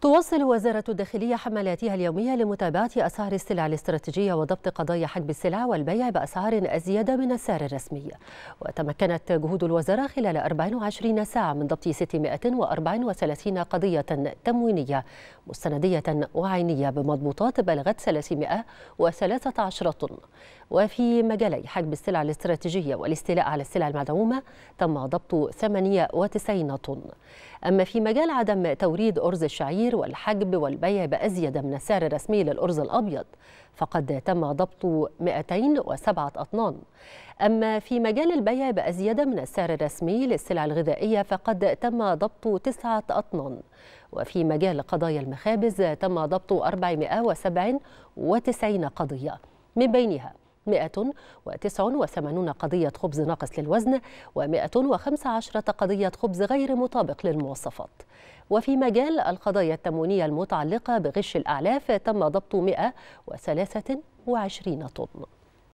تواصل وزارة الداخلية حملاتها اليومية لمتابعة أسعار السلع الاستراتيجية وضبط قضايا حجب السلع والبيع بأسعار أزيد من السعر الرسمي وتمكنت جهود الوزارة خلال 24 ساعة من ضبط 634 قضية تموينية مستندية وعينية بمضبوطات بلغت 313 طن وفي مجالي حجب السلع الاستراتيجية والاستيلاء على السلع المدعومة تم ضبط 98 طن أما في مجال عدم توريد أرز الشعير التصدير والحجب والبيع بأزيد من السعر الرسمي للأرز الأبيض فقد تم ضبط 207 أطنان أما في مجال البيع بأزيد من السعر الرسمي للسلع الغذائية فقد تم ضبط 9 أطنان وفي مجال قضايا المخابز تم ضبط 497 قضية من بينها 189 قضية خبز ناقص للوزن و115 قضية خبز غير مطابق للمواصفات وفي مجال القضايا التموينية المتعلقة بغش الأعلاف تم ضبط 123 طن